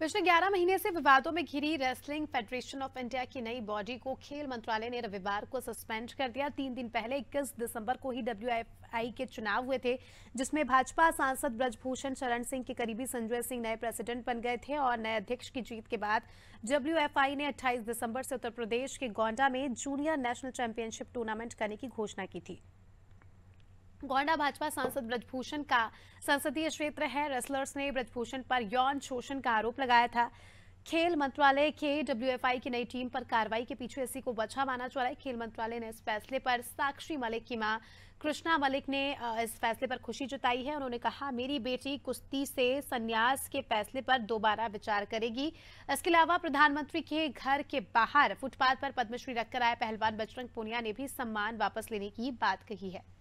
पिछले 11 महीने से विवादों में घिरी रेसलिंग फेडरेशन ऑफ इंडिया की नई बॉडी को खेल मंत्रालय ने रविवार को सस्पेंड कर दिया तीन दिन पहले 21 दिसंबर को ही डब्ल्यू के चुनाव हुए थे जिसमें भाजपा सांसद ब्रजभूषण चरण सिंह के करीबी संजय सिंह नए प्रेसिडेंट बन गए थे और नए अध्यक्ष की जीत के बाद डब्ल्यू ने अट्ठाईस दिसंबर से उत्तर प्रदेश के गोंडा में जूनियर नेशनल चैंपियनशिप टूर्नामेंट करने की घोषणा की थी गोंडा भाजपा सांसद ब्रजभूषण का संसदीय क्षेत्र है रेसलर्स ने ब्रजभूषण पर यौन शोषण का आरोप लगाया था खेल मंत्रालय के डब्ल्यू की नई टीम पर कार्रवाई के पीछे इसी को बचा माना जा रहा है खेल मंत्रालय ने इस फैसले पर साक्षी मलिक की मां कृष्णा मलिक ने इस फैसले पर खुशी जताई है उन्होंने कहा मेरी बेटी कुश्ती से संन्यास के फैसले पर दोबारा विचार करेगी इसके अलावा प्रधानमंत्री के घर के बाहर फुटपाथ पर पद्मश्री रखकर आए पहलवान बजरंग पुनिया ने भी सम्मान वापस लेने की बात कही है